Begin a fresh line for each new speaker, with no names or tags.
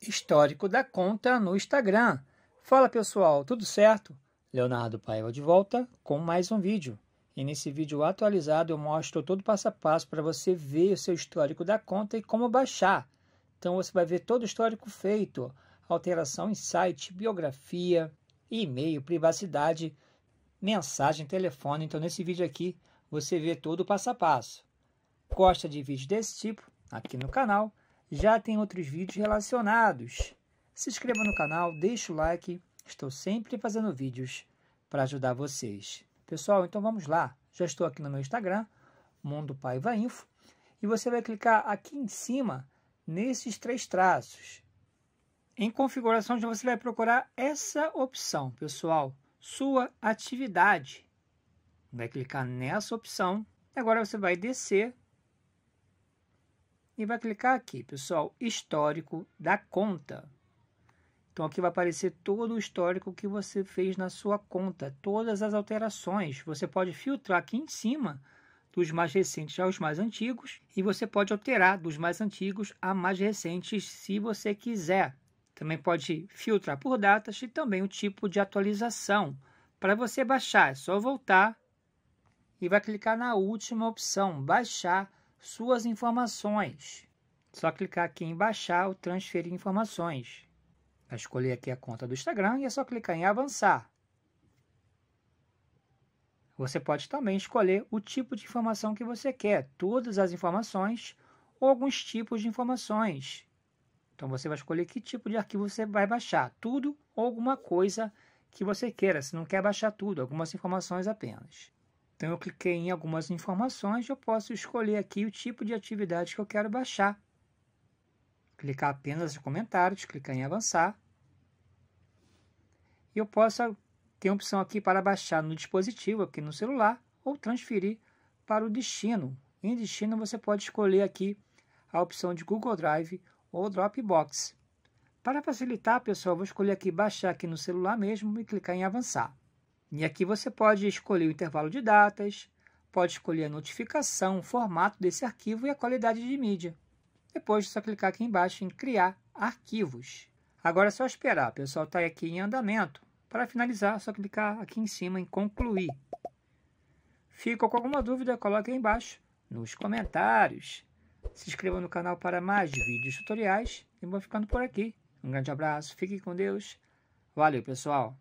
Histórico da conta no Instagram. Fala pessoal, tudo certo? Leonardo Paiva de volta com mais um vídeo. E nesse vídeo atualizado eu mostro todo o passo a passo para você ver o seu histórico da conta e como baixar. Então você vai ver todo o histórico feito, alteração em site, biografia, e-mail, privacidade, mensagem, telefone. Então nesse vídeo aqui você vê todo o passo a passo. Gosta de vídeo desse tipo? Aqui no canal já tem outros vídeos relacionados. Se inscreva no canal, deixe o like. Estou sempre fazendo vídeos para ajudar vocês. Pessoal, então vamos lá. Já estou aqui no meu Instagram, Mundo Paiva Info, e você vai clicar aqui em cima nesses três traços. Em configurações você vai procurar essa opção, pessoal, sua atividade. Vai clicar nessa opção. Agora você vai descer e vai clicar aqui, pessoal, histórico da conta. Então aqui vai aparecer todo o histórico que você fez na sua conta, todas as alterações. Você pode filtrar aqui em cima dos mais recentes aos mais antigos e você pode alterar dos mais antigos a mais recentes se você quiser. Também pode filtrar por datas e também o tipo de atualização. Para você baixar, é só voltar e vai clicar na última opção, baixar suas informações. Só clicar aqui em baixar ou transferir informações. Vai escolher aqui a conta do Instagram e é só clicar em avançar. Você pode também escolher o tipo de informação que você quer, todas as informações ou alguns tipos de informações. Então você vai escolher que tipo de arquivo você vai baixar, tudo ou alguma coisa que você queira, se não quer baixar tudo, algumas informações apenas. Então eu cliquei em algumas informações e eu posso escolher aqui o tipo de atividade que eu quero baixar. Clicar apenas em comentários, clicar em avançar. E eu posso ter a opção aqui para baixar no dispositivo, aqui no celular, ou transferir para o destino. Em destino você pode escolher aqui a opção de Google Drive ou Dropbox. Para facilitar, pessoal, vou escolher aqui baixar aqui no celular mesmo e clicar em avançar. E aqui você pode escolher o intervalo de datas, pode escolher a notificação, o formato desse arquivo e a qualidade de mídia. Depois é só clicar aqui embaixo em Criar Arquivos. Agora é só esperar, o pessoal está aqui em andamento. Para finalizar, é só clicar aqui em cima em Concluir. Ficou com alguma dúvida? Coloque aí embaixo nos comentários. Se inscreva no canal para mais vídeos tutoriais. E vou ficando por aqui. Um grande abraço, fique com Deus. Valeu, pessoal!